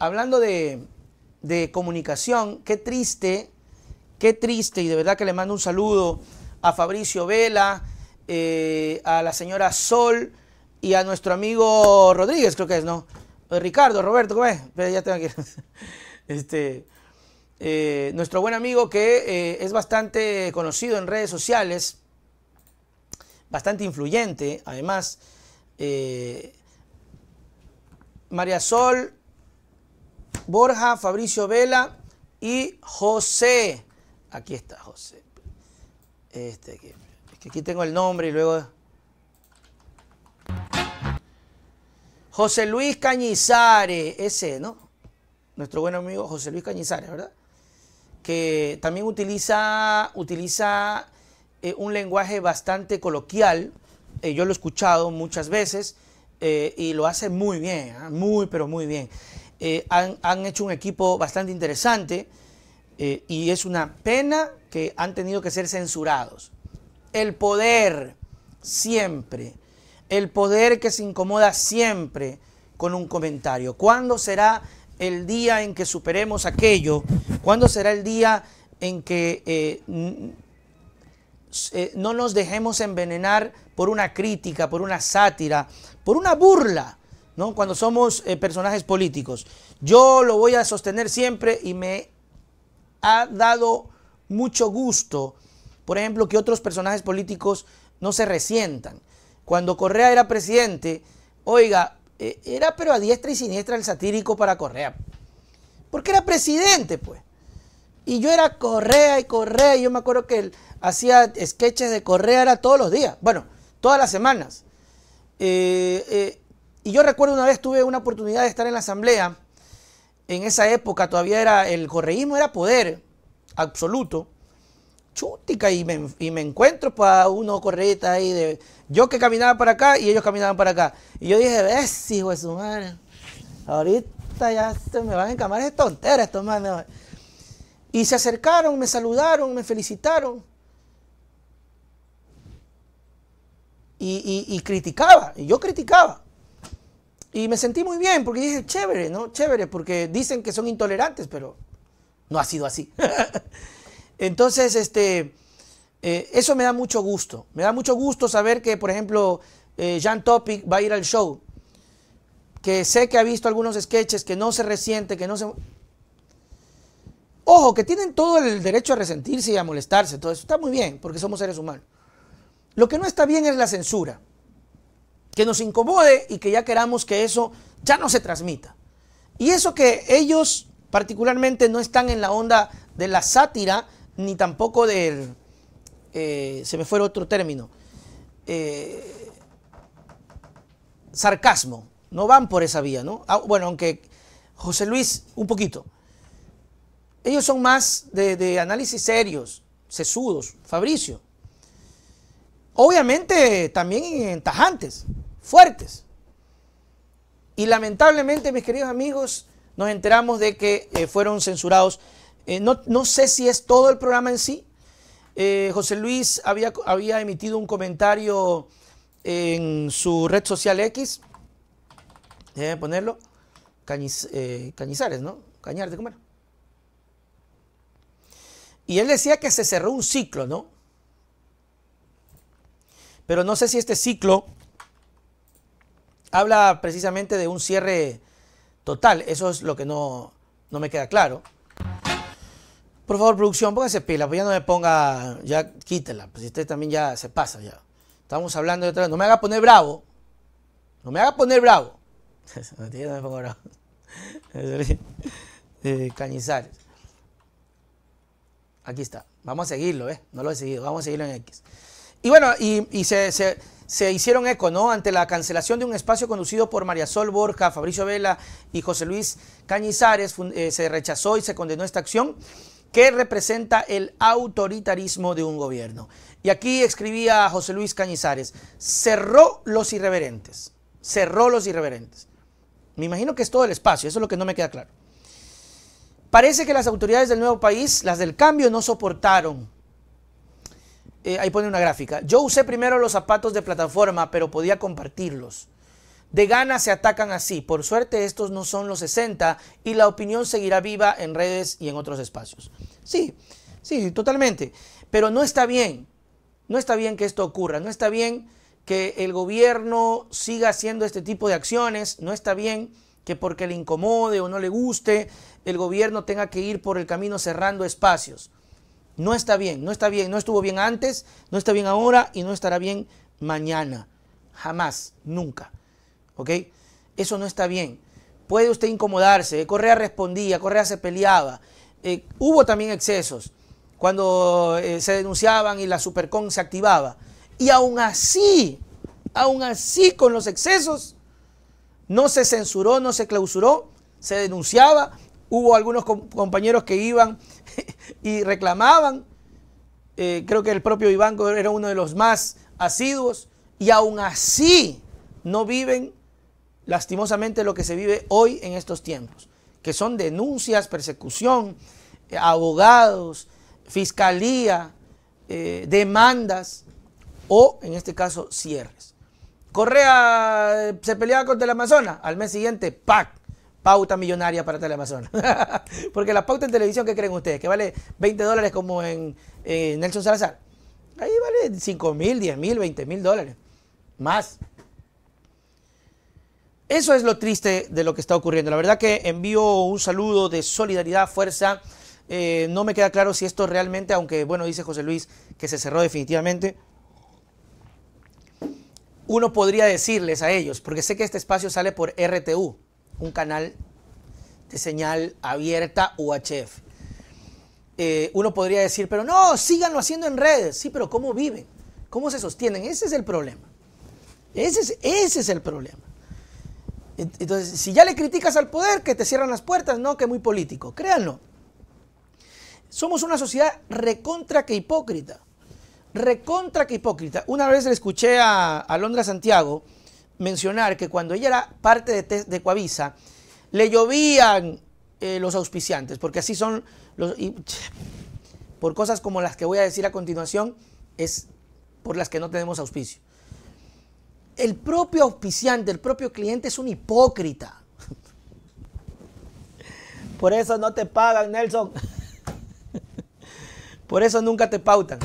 Hablando de, comunicación, qué triste, qué triste, y de verdad que le mando un saludo a Fabricio Vela, eh, a la señora Sol y a nuestro amigo Rodríguez, creo que es, ¿no? Eh, Ricardo, Roberto, ¿cómo es? Pero ya tengo que... Este, eh, nuestro buen amigo que es bastante conocido en redes sociales, bastante influyente, además. María Sol Borja, Fabricio Vela y José. Aquí está José. Este aquí. Es que aquí tengo el nombre y luego. José Luis Cañizares, ese, ¿no? Nuestro buen amigo José Luis Cañizares, ¿verdad? Que también utiliza, utiliza eh, un lenguaje bastante coloquial. Eh, yo lo he escuchado muchas veces eh, y lo hace muy bien, ¿ah? muy, pero muy bien. Eh, han, hecho un equipo bastante interesante eh, y es una pena que han tenido que ser censurados. El poder, siempre. El poder que se incomoda siempre con un comentario. ¿Cuándo será el día en que superemos aquello? ¿Cuándo será el día en que eh, no nos dejemos envenenar por una crítica, por una sátira, por una burla? cuando somos eh, personajes políticos. Yo lo voy a sostener siempre y me ha dado mucho gusto, por ejemplo, que otros personajes políticos no se resientan. Cuando Correa era presidente, oiga, eh, era pero a diestra y siniestra el satírico para Correa. Porque era presidente, pues. Y yo era Correa y Correa. Y yo me acuerdo que él hacía sketches de Correa, todos los días. Bueno, todas las semanas. eh, eh y yo recuerdo una vez tuve una oportunidad de estar en la asamblea. En esa época todavía era el correísmo era poder absoluto. chutica y me, y me encuentro para uno correíta ahí de. Yo que caminaba para acá y ellos caminaban para acá. Y yo dije, ves, hijo de su madre. Ahorita ya me van a encamar es tontera estos manos. Y se acercaron, me saludaron, me felicitaron. y criticaba, y yo criticaba. Y me sentí muy bien porque dije, chévere, ¿no? Chévere, porque dicen que son intolerantes, pero no ha sido así. Entonces, este, eh, eso me da mucho gusto. Me da mucho gusto saber que, por ejemplo, eh, Jean Topic va a ir al show. Que sé que ha visto algunos sketches, que no se resiente, que no se... Ojo, que tienen todo el derecho a resentirse y a molestarse, todo eso está muy bien, porque somos seres humanos. Lo que no está bien es la censura que nos incomode y que ya queramos que eso ya no se transmita. Y eso que ellos particularmente no están en la onda de la sátira, ni tampoco del, eh, se me fue otro término, eh, sarcasmo, no van por esa vía, ¿no? Ah, bueno, aunque José Luis, un poquito. Ellos son más de, de análisis serios, sesudos, Fabricio. Obviamente también en tajantes, fuertes. Y lamentablemente, mis queridos amigos, nos enteramos de que eh, fueron censurados. Eh, no, sé si es todo el programa en sí. Eh, José Luis había, había, emitido un comentario en su red social X. Déjenme ponerlo. Cañizares, ¿no? Cañar, ¿de comer. Y él decía que se cerró un ciclo, ¿no? Pero no sé si este ciclo habla precisamente de un cierre total. Eso es lo que no, me queda claro. Por favor, producción, póngase pila, pues ya no me ponga, ya quítela, pues usted también ya se pasa ya. Estamos hablando de otra vez, no me haga poner bravo, no me haga poner bravo. no me pongo bravo. Cañizares. Aquí está, vamos a seguirlo, ¿eh? No lo he seguido, vamos a seguirlo en X. Y bueno, y, se, hicieron eco, ¿no? Ante la cancelación de un espacio conducido por María Sol Borja, Fabricio Vela y José Luis Cañizares, eh, se rechazó y se condenó esta acción que representa el autoritarismo de un gobierno. Y aquí escribía José Luis Cañizares, cerró los irreverentes, cerró los irreverentes. Me imagino que es todo el espacio, eso es lo que no me queda claro. Parece que las autoridades del nuevo país, las del cambio, no soportaron eh, ahí pone una gráfica. Yo usé primero los zapatos de plataforma, pero podía compartirlos. De gana se atacan así. Por suerte estos no son los 60 y la opinión seguirá viva en redes y en otros espacios. Sí, sí, totalmente. Pero no está bien. No está bien que esto ocurra. No está bien que el gobierno siga haciendo este tipo de acciones. No está bien que porque le incomode o no le guste, el gobierno tenga que ir por el camino cerrando espacios. No está bien, no está bien, no estuvo bien antes, no está bien ahora y no estará bien mañana. Jamás, nunca. ¿Ok? Eso no está bien. Puede usted incomodarse. Correa respondía, Correa se peleaba. Eh, hubo también excesos cuando eh, se denunciaban y la Supercon se activaba. Y aún así, aún así con los excesos, no se censuró, no se clausuró, se denunciaba. Hubo algunos compañeros que iban y reclamaban. Eh, creo que el propio Gómez era uno de los más asiduos y aún así no viven lastimosamente lo que se vive hoy en estos tiempos, que son denuncias, persecución, eh, abogados, fiscalía, eh, demandas o en este caso cierres. Correa se peleaba contra el Amazonas, al mes siguiente, ¡pac! pauta millonaria para Teleamazon. Porque la pauta en televisión, ¿qué creen ustedes? ¿Que vale 20 dólares como en eh, Nelson Salazar? Ahí vale 5 mil, 10 mil, 20 mil dólares. Más. Eso es lo triste de lo que está ocurriendo. La verdad que envío un saludo de solidaridad, fuerza. Eh, no me queda claro si esto realmente, aunque bueno, dice José Luis que se cerró definitivamente, uno podría decirles a ellos, porque sé que este espacio sale por RTU, un canal de señal abierta UHF. Eh, uno podría decir, pero no, síganlo haciendo en redes. Sí, pero ¿cómo viven? ¿Cómo se sostienen? Ese es el problema. Ese es, el problema. Entonces, si ya le criticas al poder, que te cierran las puertas, no, que muy político. Créanlo. Somos una sociedad recontra que hipócrita. Recontra que hipócrita. Una vez le escuché a, a Londra Santiago mencionar que cuando ella era parte de, Coavisa, le llovían eh, los auspiciantes, porque así son los... por cosas como las que voy a decir a continuación, es por las que no tenemos auspicio. El propio auspiciante, el propio cliente es un hipócrita. Por eso no te pagan, Nelson. Por eso nunca te pautan.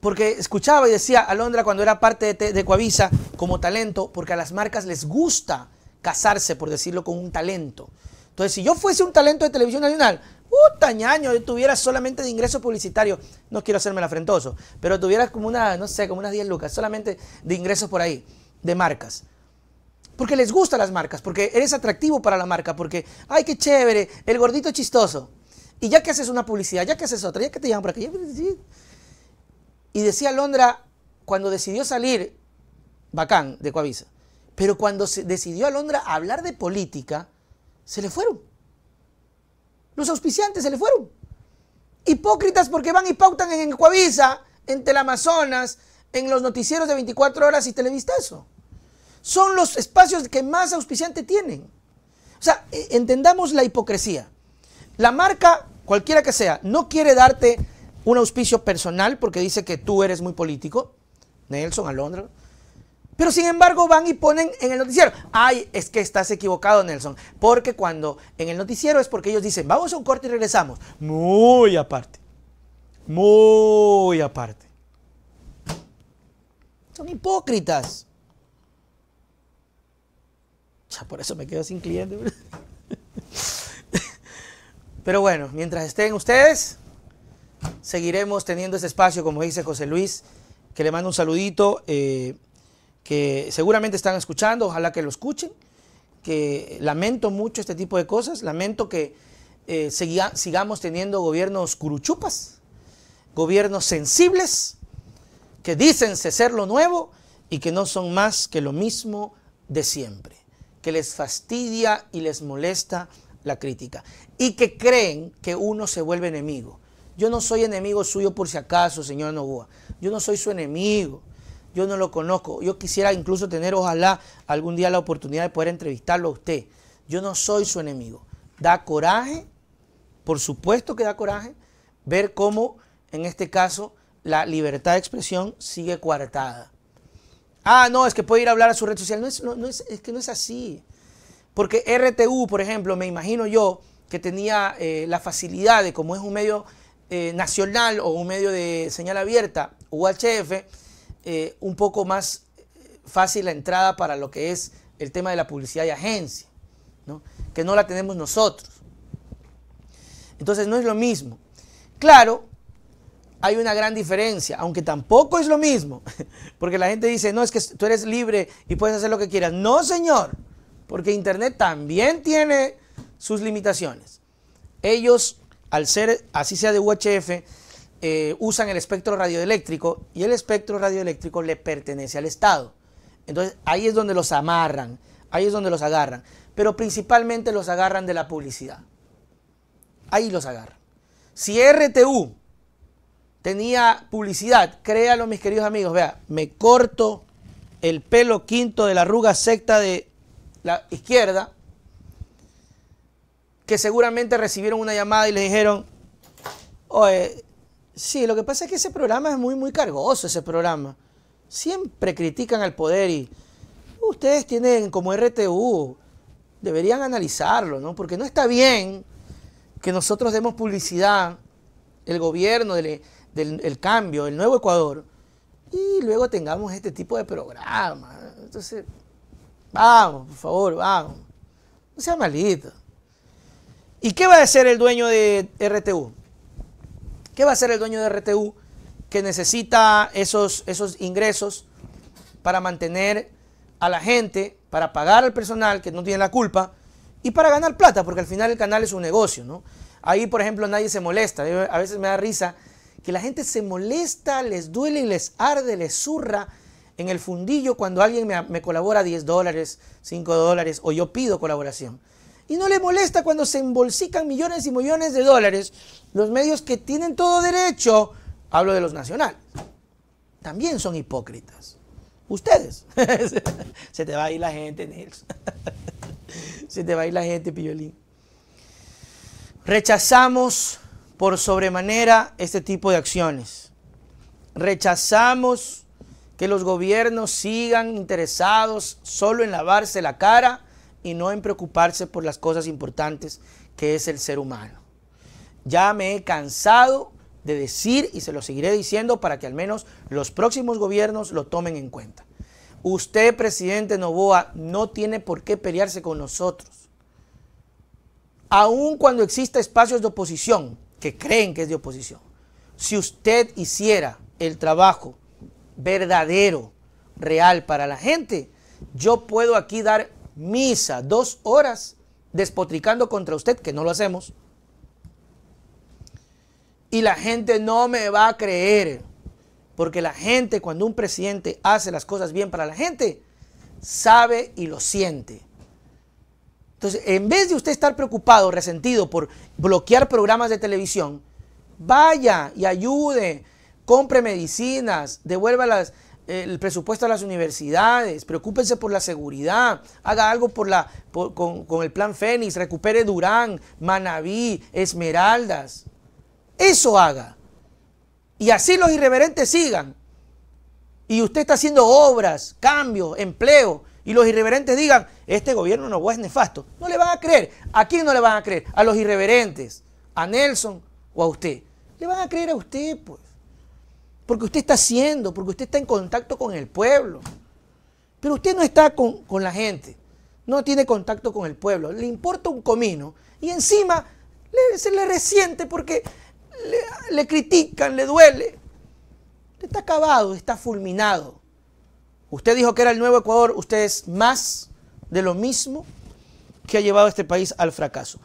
Porque escuchaba y decía Alondra cuando era parte de, de Coavisa, como talento, porque a las marcas les gusta casarse, por decirlo, con un talento. Entonces, si yo fuese un talento de televisión nacional, puta ñaño, yo tuviera solamente de ingresos publicitarios, no quiero hacerme el afrentoso, pero tuviera como una, no sé, como unas 10 lucas, solamente de ingresos por ahí, de marcas. Porque les gustan las marcas, porque eres atractivo para la marca, porque, ay, qué chévere, el gordito chistoso. Y ya que haces una publicidad, ya que haces otra, ya que te llaman por aquí. Y decía Londra, cuando decidió salir bacán de Coavisa. Pero cuando se decidió Alondra hablar de política, se le fueron. Los auspiciantes se le fueron. Hipócritas porque van y pautan en Coavisa, en Telamazonas, en los noticieros de 24 horas y Televistazo. Son los espacios que más auspiciante tienen. O sea, e, entendamos la hipocresía. La marca, cualquiera que sea, no quiere darte un auspicio personal porque dice que tú eres muy político. Nelson, Alondra. Pero sin embargo van y ponen en el noticiero, ay, es que estás equivocado Nelson, porque cuando en el noticiero es porque ellos dicen, vamos a un corte y regresamos. Muy aparte, muy aparte. Son hipócritas. Ya por eso me quedo sin cliente. Pero bueno, mientras estén ustedes, seguiremos teniendo ese espacio, como dice José Luis, que le mando un saludito. Eh, que seguramente están escuchando, ojalá que lo escuchen, que lamento mucho este tipo de cosas, lamento que eh, sigamos teniendo gobiernos curuchupas, gobiernos sensibles, que dicen ser lo nuevo y que no son más que lo mismo de siempre, que les fastidia y les molesta la crítica y que creen que uno se vuelve enemigo. Yo no soy enemigo suyo por si acaso, señor Novoa. Yo no soy su enemigo yo no lo conozco. Yo quisiera incluso tener, ojalá, algún día la oportunidad de poder entrevistarlo a usted. Yo no soy su enemigo. Da coraje, por supuesto que da coraje, ver cómo, en este caso, la libertad de expresión sigue coartada. Ah, no, es que puede ir a hablar a su red social. No es, no, es, es que no es así. Porque RTU, por ejemplo, me imagino yo que tenía eh, la facilidad de, como es un medio eh, nacional o un medio de señal abierta, UHF, eh, un poco más eh, fácil la entrada para lo que es el tema de la publicidad y agencia, que no la tenemos nosotros. Entonces no es lo mismo. Claro, hay una gran diferencia, aunque tampoco es lo mismo, porque la gente dice, no, es que tú eres libre y puedes hacer lo que quieras. No, señor, porque Internet también tiene sus limitaciones. Ellos, al ser, así sea de UHF, eh, usan el espectro radioeléctrico y el espectro radioeléctrico le pertenece al Estado. Entonces ahí es donde los amarran, ahí es donde los agarran, pero principalmente los agarran de la publicidad. Ahí los agarran. Si RTU tenía publicidad, créalo mis queridos amigos, vea, me corto el pelo quinto de la arruga secta de la izquierda, que seguramente recibieron una llamada y le dijeron, oye, Sí, lo que pasa es que ese programa es muy, muy cargoso, ese programa. Siempre critican al poder y uh, ustedes tienen como RTU, deberían analizarlo, ¿no? Porque no está bien que nosotros demos publicidad, el gobierno del, cambio, el nuevo Ecuador, y luego tengamos este tipo de programas. Entonces, vamos, por favor, vamos. No sea malito. ¿Y qué va a hacer el dueño de RTU? ¿Qué va a hacer el dueño de RTU que necesita esos, esos ingresos para mantener a la gente, para pagar al personal que no tiene la culpa y para ganar plata? Porque al final el canal es un negocio, ¿no? Ahí, por ejemplo, nadie se molesta. A veces me da risa que la gente se molesta, les duele y les arde, les zurra en el fundillo cuando alguien me, me colabora 10 dólares, 5 dólares o yo pido colaboración y no le molesta cuando se embolsican millones y millones de dólares los medios que tienen todo derecho, hablo de los nacionales, también son hipócritas. Ustedes. se te va a ir la gente, Nils. se te va a ir la gente, Piolín. Rechazamos por sobremanera este tipo de acciones. Rechazamos que los gobiernos sigan interesados solo en lavarse la cara y no en preocuparse por las cosas importantes que es el ser humano. Ya me he cansado de decir y se lo seguiré diciendo para que al menos los próximos gobiernos lo tomen en cuenta. Usted, presidente Novoa, no tiene por qué pelearse con nosotros. Aun cuando exista espacios de oposición, que creen que es de oposición, si usted hiciera el trabajo verdadero, real para la gente, yo puedo aquí dar misa, dos horas despotricando contra usted, que no lo hacemos. Y la gente no me va a creer, porque la gente cuando un presidente hace las cosas bien para la gente, sabe y lo siente. Entonces, en vez de usted estar preocupado, resentido por bloquear programas de televisión, vaya y ayude, compre medicinas, devuelva las, el presupuesto a las universidades, preocúpense por la seguridad, haga algo por la, con, el plan Fénix, recupere Durán, Manabí, Esmeraldas. Eso haga. Y así los irreverentes sigan. Y usted está haciendo obras, cambios, empleo. Y los irreverentes digan, este gobierno no es nefasto. No le van a creer. ¿A quién no le van a creer? A los irreverentes. A Nelson o a usted. Le van a creer a usted, pues porque usted está haciendo, porque usted está en contacto con el pueblo. Pero usted no está con, la gente, no tiene contacto con el pueblo, le importa un comino y encima se le resiente porque le, critican, le duele. está acabado, está fulminado. Usted dijo que era el nuevo Ecuador, usted es más de lo mismo que ha llevado a este país al fracaso.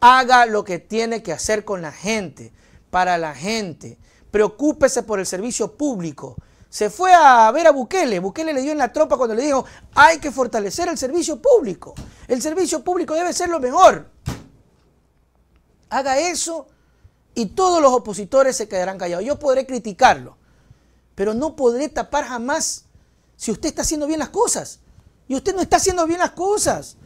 Haga lo que tiene que hacer con la gente, para la gente, preocúpese por el servicio público. Se fue a ver a Bukele. Bukele le dio en la tropa cuando le dijo, hay que fortalecer el servicio público. El servicio público debe ser lo mejor. Haga eso y todos los opositores se quedarán callados. Yo podré criticarlo, pero no podré tapar jamás si usted está haciendo bien las cosas. Y usted no está haciendo bien las cosas.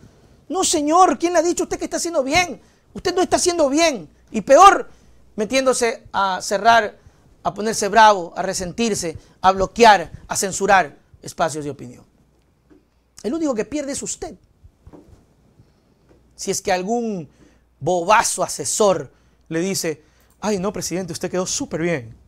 No, señor, ¿quién le ha dicho a usted que está haciendo bien? Usted no está haciendo bien. Y peor, metiéndose a cerrar a ponerse bravo, a resentirse, a bloquear, a censurar espacios de opinión. El único que pierde es usted. Si es que algún bobazo asesor le dice, ay no, presidente, usted quedó súper bien.